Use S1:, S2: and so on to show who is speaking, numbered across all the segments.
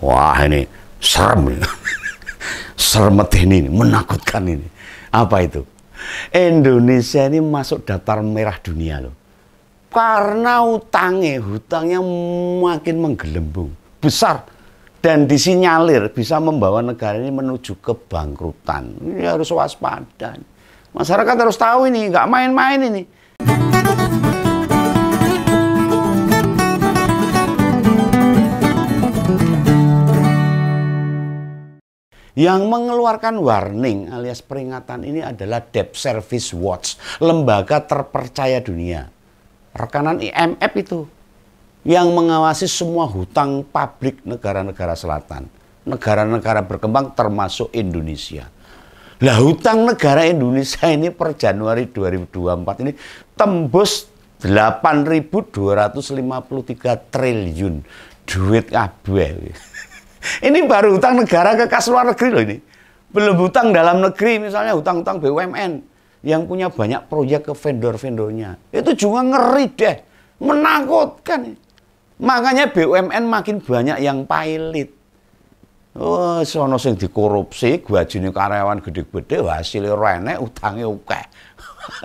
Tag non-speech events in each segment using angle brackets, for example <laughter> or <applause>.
S1: Wah ini serem <laughs> Serem Sermet ini, menakutkan ini. Apa itu? Indonesia ini masuk daftar merah dunia loh. Karena utangnya, hutangnya makin menggelembung. Besar. Dan disinyalir bisa membawa negara ini menuju kebangkrutan. Ini harus waspada. Masyarakat harus tahu ini, nggak main-main ini. Yang mengeluarkan warning alias peringatan ini adalah Debt Service Watch, lembaga terpercaya dunia. Rekanan IMF itu yang mengawasi semua hutang publik negara-negara selatan, negara-negara berkembang termasuk Indonesia. Lah hutang negara Indonesia ini per Januari 2024 ini tembus 8.253 triliun duit kabeh ini baru utang negara ke kas luar negeri loh ini. Belum utang dalam negeri, misalnya utang-utang BUMN yang punya banyak proyek ke vendor-vendornya. Itu juga ngeri deh, menakutkan. Makanya BUMN makin banyak yang pilot Oh, sono sing dikorupsi, gua gwajine karyawan gede-gede, hasilnya renek, utangnya oke.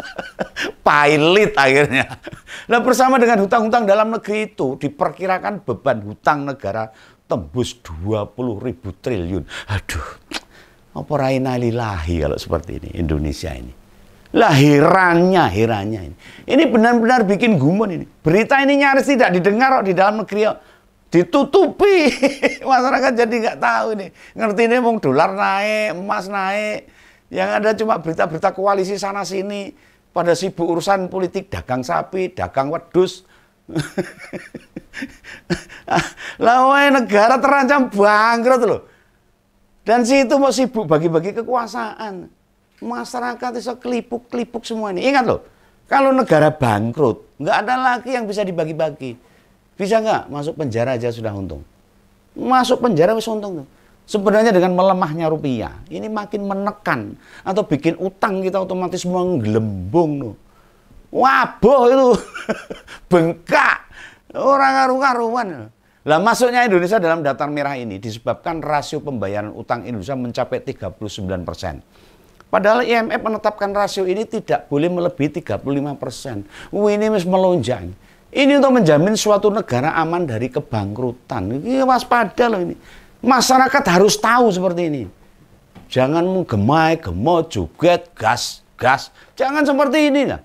S1: <laughs> pilot akhirnya. Nah, bersama dengan hutang-hutang dalam negeri itu diperkirakan beban hutang negara tembus 20 ribu triliun. Aduh, apa raina lahir kalau seperti ini Indonesia ini. Lahirannya, herannya ini. Ini benar-benar bikin gumun ini. Berita ini nyaris tidak didengar kok di dalam negeri. Kok. Ditutupi. <laughs> Masyarakat jadi nggak tahu ini. Ngerti ini mau dolar naik, emas naik. Yang ada cuma berita-berita koalisi sana-sini. Pada sibuk urusan politik, dagang sapi, dagang wedus, Lawai <laughs> negara terancam bangkrut loh. Dan si itu mau sibuk bagi-bagi kekuasaan. Masyarakat itu kelipuk-kelipuk semua ini. Ingat loh, kalau negara bangkrut, nggak ada lagi yang bisa dibagi-bagi. Bisa nggak? Masuk penjara aja sudah untung. Masuk penjara wis untung tuh. Sebenarnya dengan melemahnya rupiah, ini makin menekan atau bikin utang kita otomatis menggelembung loh waboh itu <laughs> bengkak orang karu-karuan lah masuknya Indonesia dalam daftar merah ini disebabkan rasio pembayaran utang Indonesia mencapai 39 persen. Padahal IMF menetapkan rasio ini tidak boleh melebihi 35 persen. Ini harus melonjak. Ini untuk menjamin suatu negara aman dari kebangkrutan. Ini waspada loh ini. Masyarakat harus tahu seperti ini. Jangan menggemai, gemot, juga gas, gas. Jangan seperti ini lah.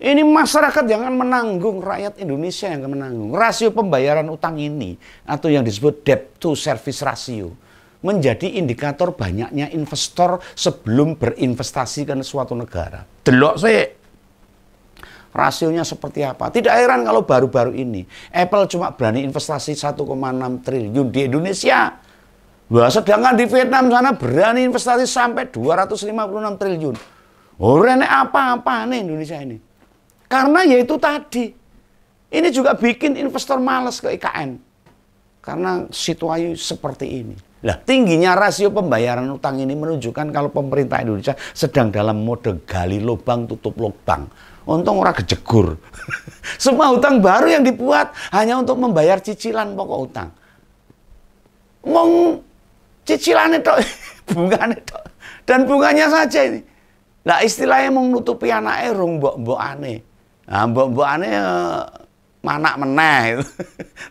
S1: Ini masyarakat yang akan menanggung, rakyat Indonesia yang akan menanggung. Rasio pembayaran utang ini atau yang disebut debt to service ratio menjadi indikator banyaknya investor sebelum berinvestasi ke suatu negara. Delok sih rasionya seperti apa. Tidak heran kalau baru-baru ini Apple cuma berani investasi 1,6 triliun di Indonesia. Wah, sedangkan di Vietnam sana berani investasi sampai 256 triliun. Oh, apa-apa nih Indonesia ini. Karena yaitu tadi. Ini juga bikin investor males ke IKN. Karena situasi seperti ini. Nah, tingginya rasio pembayaran utang ini menunjukkan kalau pemerintah Indonesia sedang dalam mode gali lubang tutup lubang. Untung orang kejegur. <laughs> Semua utang baru yang dibuat hanya untuk membayar cicilan pokok utang. Mong cicilan itu <laughs> bunganya itu Dan bunganya saja ini. Nah, istilahnya nutupi anak erung mbok-mbok aneh. Nah, mbok-mbok aneh eh, manak meneh. <laughs>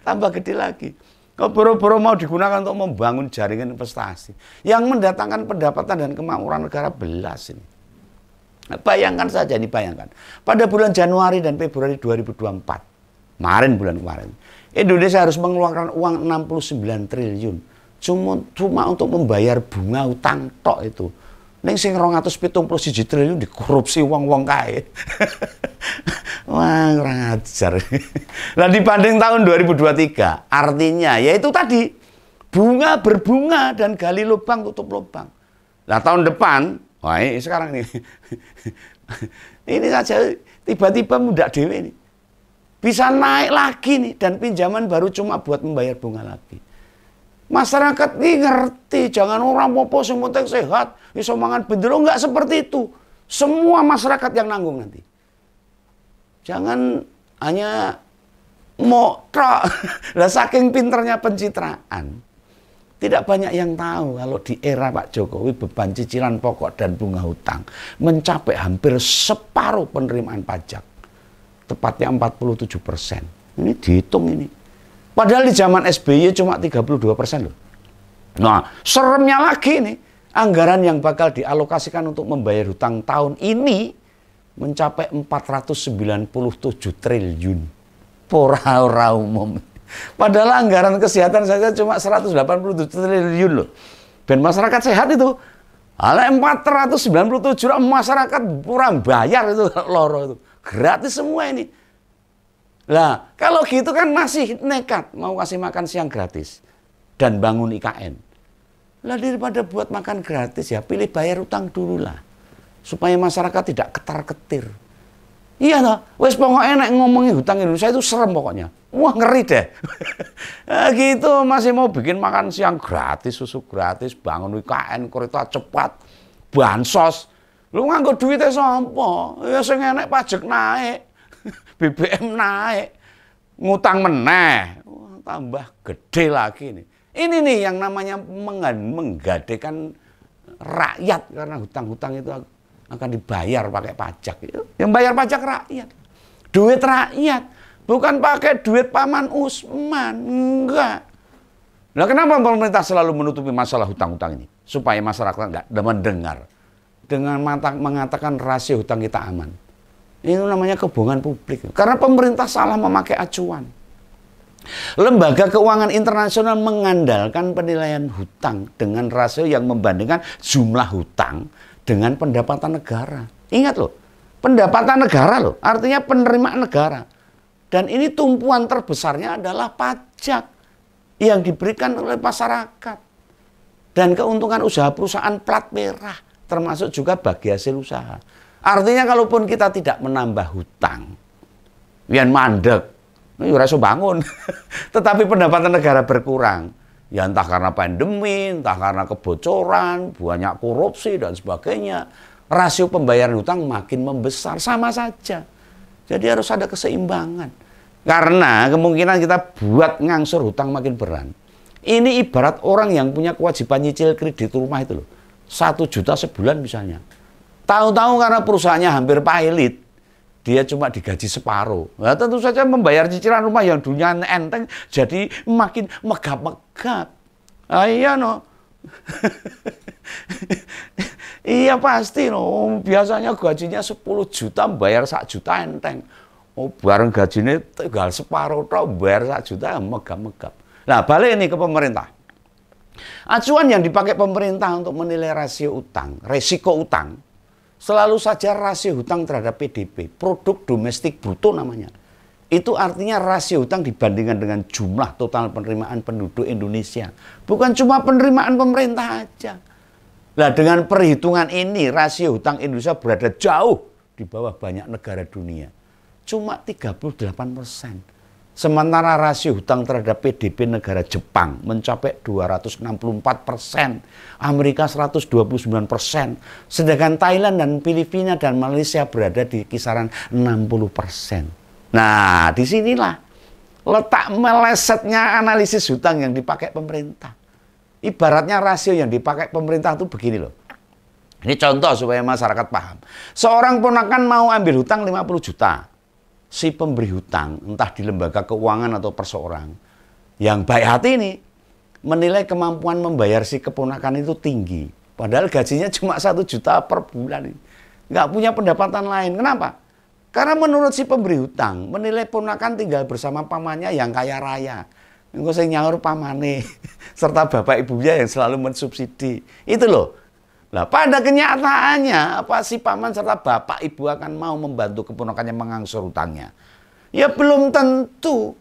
S1: Tambah gede lagi. Kau boro-boro mau digunakan untuk membangun jaringan investasi yang mendatangkan pendapatan dan kemakmuran negara belas ini. Nah, bayangkan saja ini bayangkan. Pada bulan Januari dan Februari 2024, kemarin bulan kemarin, Indonesia harus mengeluarkan uang 69 triliun cuma cuma untuk membayar bunga utang tok itu Neng sing prosedur triliun dikorupsi uang uang kae. <laughs> Wah, kurang ajar. <laughs> Lah dibanding tahun 2023, artinya yaitu tadi bunga berbunga dan gali lubang tutup lubang. Nah tahun depan, wah ini sekarang ini, <laughs> ini saja tiba-tiba muda dewi ini bisa naik lagi nih dan pinjaman baru cuma buat membayar bunga lagi. Masyarakat ini ngerti, jangan orang popo yang penting sehat, bisa mangan bendero, nggak seperti itu. Semua masyarakat yang nanggung nanti. Jangan hanya mokra, <laughs> lah saking pinternya pencitraan. Tidak banyak yang tahu kalau di era Pak Jokowi beban cicilan pokok dan bunga hutang mencapai hampir separuh penerimaan pajak. Tepatnya 47 persen. Ini dihitung ini. Padahal di zaman SBY cuma 32 persen loh. Nah, seremnya lagi nih, anggaran yang bakal dialokasikan untuk membayar hutang tahun ini mencapai 497 triliun. Pora-ora umum. Padahal anggaran kesehatan saja cuma 187 triliun loh. Dan masyarakat sehat itu Ala 497 masyarakat kurang bayar itu <laughs> loro itu. Gratis semua ini. Lah, kalau gitu kan masih nekat mau kasih makan siang gratis dan bangun IKN. Lah daripada buat makan gratis ya pilih bayar utang dulu lah. Supaya masyarakat tidak ketar-ketir. Iya toh, wes pokoknya enak ngomongin hutang Indonesia itu serem pokoknya. Wah ngeri deh. <laughs> Eh, gitu masih mau bikin makan siang gratis, susu gratis, bangun IKN, kereta cepat, bansos. Lu nganggo duitnya sampah ya sing enak pajak naik. <laughs> BBM naik, ngutang meneh, tambah gede lagi nih. Ini nih yang namanya menggadekan rakyat karena hutang-hutang itu akan dibayar pakai pajak. Iya, yang bayar pajak rakyat, duit rakyat, bukan pakai duit paman Usman, enggak. Nah, kenapa pemerintah selalu menutupi masalah hutang-hutang ini? Supaya masyarakat enggak mendengar. Dengan mengatakan rasio hutang kita aman. Ini namanya kebohongan publik. Karena pemerintah salah memakai acuan. Lembaga keuangan internasional mengandalkan penilaian hutang dengan rasio yang membandingkan jumlah hutang dengan pendapatan negara. Ingat loh, pendapatan negara loh, artinya penerimaan negara. Dan ini tumpuan terbesarnya adalah pajak yang diberikan oleh masyarakat. Dan keuntungan usaha perusahaan plat merah termasuk juga bagi hasil usaha. Artinya kalaupun kita tidak menambah hutang, yang mandek, ini rasa bangun. <laughs> Tetapi pendapatan negara berkurang. Ya entah karena pandemi, entah karena kebocoran, banyak korupsi dan sebagainya. Rasio pembayaran hutang makin membesar, sama saja. Jadi harus ada keseimbangan. Karena kemungkinan kita buat ngangsur hutang makin berat. Ini ibarat orang yang punya kewajiban nyicil kredit rumah itu loh. Satu juta sebulan misalnya Tahu-tahu karena perusahaannya hampir pailit, dia cuma digaji separuh. Nah, tentu saja membayar cicilan rumah yang dunia enteng jadi makin megap-megap. Ah, iya no. <laughs> iya pasti no. Biasanya gajinya 10 juta bayar 1 juta enteng. Oh, bareng gajinya tinggal separuh tau bayar 1 juta megap-megap. Nah, balik ini ke pemerintah. Acuan yang dipakai pemerintah untuk menilai rasio utang, resiko utang, Selalu saja rasio hutang terhadap PDB, produk domestik bruto namanya. Itu artinya rasio hutang dibandingkan dengan jumlah total penerimaan penduduk Indonesia. Bukan cuma penerimaan pemerintah aja. Nah dengan perhitungan ini rasio hutang Indonesia berada jauh di bawah banyak negara dunia. Cuma 38 persen Sementara rasio hutang terhadap PDB negara Jepang mencapai 264 persen, Amerika 129 persen, sedangkan Thailand dan Filipina dan Malaysia berada di kisaran 60 persen. Nah, disinilah letak melesetnya analisis hutang yang dipakai pemerintah. Ibaratnya rasio yang dipakai pemerintah itu begini loh. Ini contoh supaya masyarakat paham. Seorang ponakan mau ambil hutang 50 juta si pemberi hutang, entah di lembaga keuangan atau perseorang, yang baik hati ini menilai kemampuan membayar si keponakan itu tinggi. Padahal gajinya cuma satu juta per bulan. Nggak punya pendapatan lain. Kenapa? Karena menurut si pemberi hutang, menilai ponakan tinggal bersama pamannya yang kaya raya. enggak usah nyaur pamane <laughs> serta bapak ibunya yang selalu mensubsidi. Itu loh Nah, pada kenyataannya, apa si paman serta bapak ibu akan mau membantu keponakannya mengangsur utangnya? Ya belum tentu.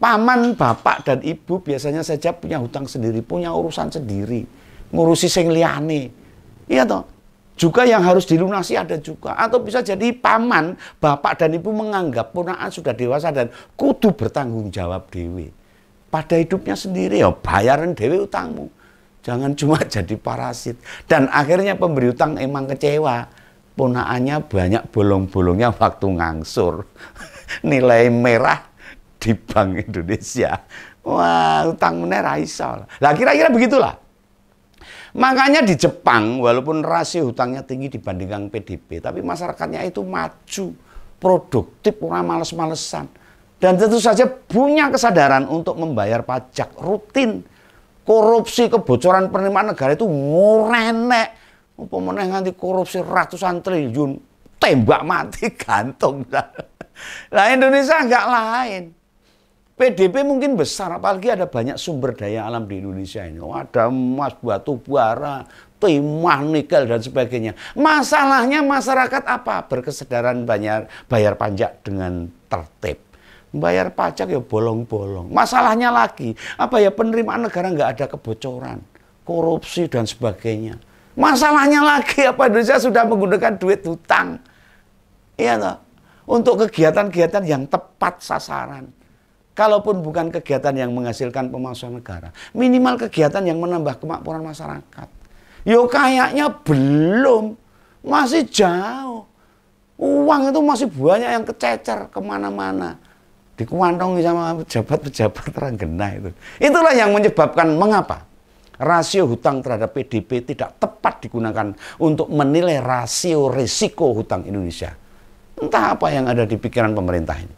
S1: Paman, bapak, dan ibu biasanya saja punya hutang sendiri, punya urusan sendiri. Ngurusi sing ya Iya toh? Juga yang harus dilunasi ada juga. Atau bisa jadi paman, bapak, dan ibu menganggap ponaan sudah dewasa dan kudu bertanggung jawab dewi. Pada hidupnya sendiri, ya bayaran dewi utangmu Jangan cuma <laughs> jadi parasit. Dan akhirnya pemberi utang emang kecewa. Punaannya banyak bolong-bolongnya waktu ngangsur. <laughs> Nilai merah di Bank Indonesia. Wah, utang utangnya iso. Lah kira-kira begitulah. Makanya di Jepang, walaupun rasio hutangnya tinggi dibandingkan PDB, tapi masyarakatnya itu maju, produktif, kurang males-malesan. Dan tentu saja punya kesadaran untuk membayar pajak rutin korupsi kebocoran penerimaan negara itu ngorenek apa meneh nganti korupsi ratusan triliun tembak mati <laughs> gantung lah Indonesia nggak lain PDP mungkin besar apalagi ada banyak sumber daya alam di Indonesia ini oh, ada emas batu bara timah nikel dan sebagainya masalahnya masyarakat apa berkesedaran banyak bayar pajak dengan tertib Bayar pajak ya bolong-bolong. Masalahnya lagi, apa ya penerimaan negara nggak ada kebocoran, korupsi dan sebagainya. Masalahnya lagi <laughs> apa Indonesia sudah menggunakan duit hutang. Iya toh? Untuk kegiatan-kegiatan yang tepat sasaran. Kalaupun bukan kegiatan yang menghasilkan pemasukan negara, minimal kegiatan yang menambah kemakmuran masyarakat. Yo kayaknya belum, masih jauh. Uang itu masih banyak yang kececer kemana-mana dikuantongi sama pejabat-pejabat genah itu. Itulah yang menyebabkan mengapa rasio hutang terhadap PDB tidak tepat digunakan untuk menilai rasio risiko hutang Indonesia. Entah apa yang ada di pikiran pemerintah ini.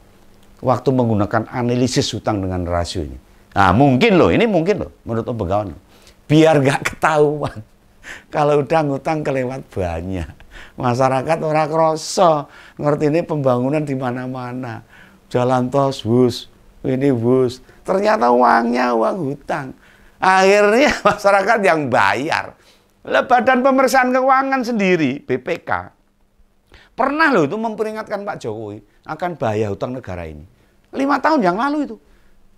S1: Waktu menggunakan analisis hutang dengan rasio ini. Nah, mungkin loh, ini mungkin loh menurut Om Begawan. Biar gak ketahuan <laughs> kalau udah ngutang kelewat banyak. Masyarakat orang kroso ngerti ini pembangunan di mana-mana jalan tol bus ini bus ternyata uangnya uang hutang akhirnya <laughs> masyarakat yang bayar Lebadan pemeriksaan keuangan sendiri BPK pernah loh itu memperingatkan Pak Jokowi akan bahaya hutang negara ini lima tahun yang lalu itu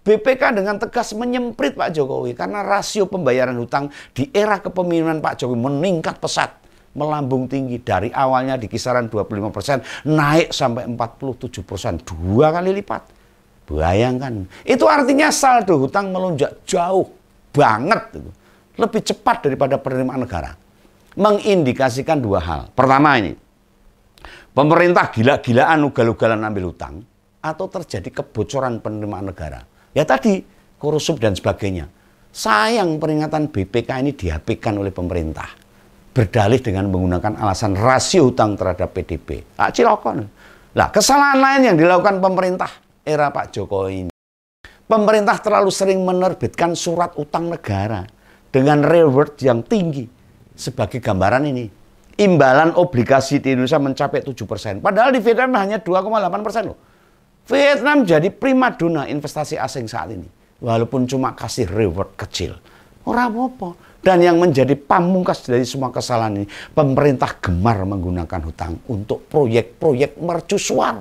S1: BPK dengan tegas menyemprit Pak Jokowi karena rasio pembayaran hutang di era kepemimpinan Pak Jokowi meningkat pesat melambung tinggi dari awalnya di kisaran 25% naik sampai 47%, dua kali lipat. Bayangkan, itu artinya saldo hutang melonjak jauh banget lebih cepat daripada penerimaan negara. Mengindikasikan dua hal. Pertama ini, pemerintah gila-gilaan ugal-ugalan ambil hutang atau terjadi kebocoran penerimaan negara. Ya tadi, korusup dan sebagainya. Sayang peringatan BPK ini dihapikan oleh pemerintah berdalih dengan menggunakan alasan rasio hutang terhadap PDB. Ah, cilokon. Nah, kesalahan lain yang dilakukan pemerintah era Pak Jokowi ini. Pemerintah terlalu sering menerbitkan surat utang negara dengan reward yang tinggi. Sebagai gambaran ini, imbalan obligasi di Indonesia mencapai 7%. Padahal di Vietnam hanya 2,8% loh. Vietnam jadi prima dona investasi asing saat ini. Walaupun cuma kasih reward kecil. Orang apa-apa. Dan yang menjadi pamungkas dari semua kesalahan ini, pemerintah gemar menggunakan hutang untuk proyek-proyek mercusuar.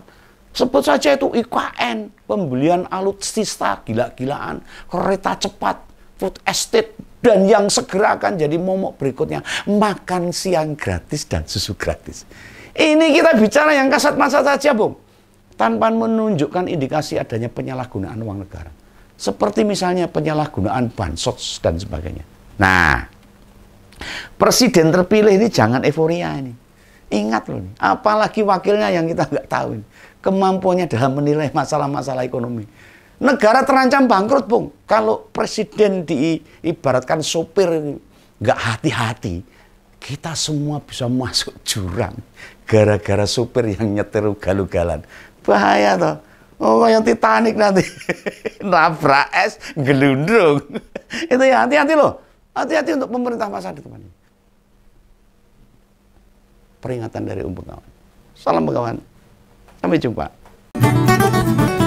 S1: Sebut saja itu IKN, pembelian alutsista gila-gilaan, kereta cepat, food estate, dan yang segera akan jadi momok berikutnya, makan siang gratis dan susu gratis. Ini kita bicara yang kasat mata saja, Bung. Tanpa menunjukkan indikasi adanya penyalahgunaan uang negara. Seperti misalnya penyalahgunaan bansos dan sebagainya. Nah, presiden terpilih ini jangan euforia ini. Ingat loh, apalagi wakilnya yang kita nggak tahu ini. Kemampuannya dalam menilai masalah-masalah ekonomi. Negara terancam bangkrut, Bung. Kalau presiden diibaratkan sopir nggak hati-hati, kita semua bisa masuk jurang gara-gara sopir yang nyetir ugal-ugalan. Bahaya toh. Oh, yang Titanic nanti. <laughs> Nabrak es, gelundung. <laughs> Itu ya hati-hati loh. Hati-hati untuk pemerintah masa depan ini. Peringatan dari Um kawan Salam pegawai Sampai jumpa.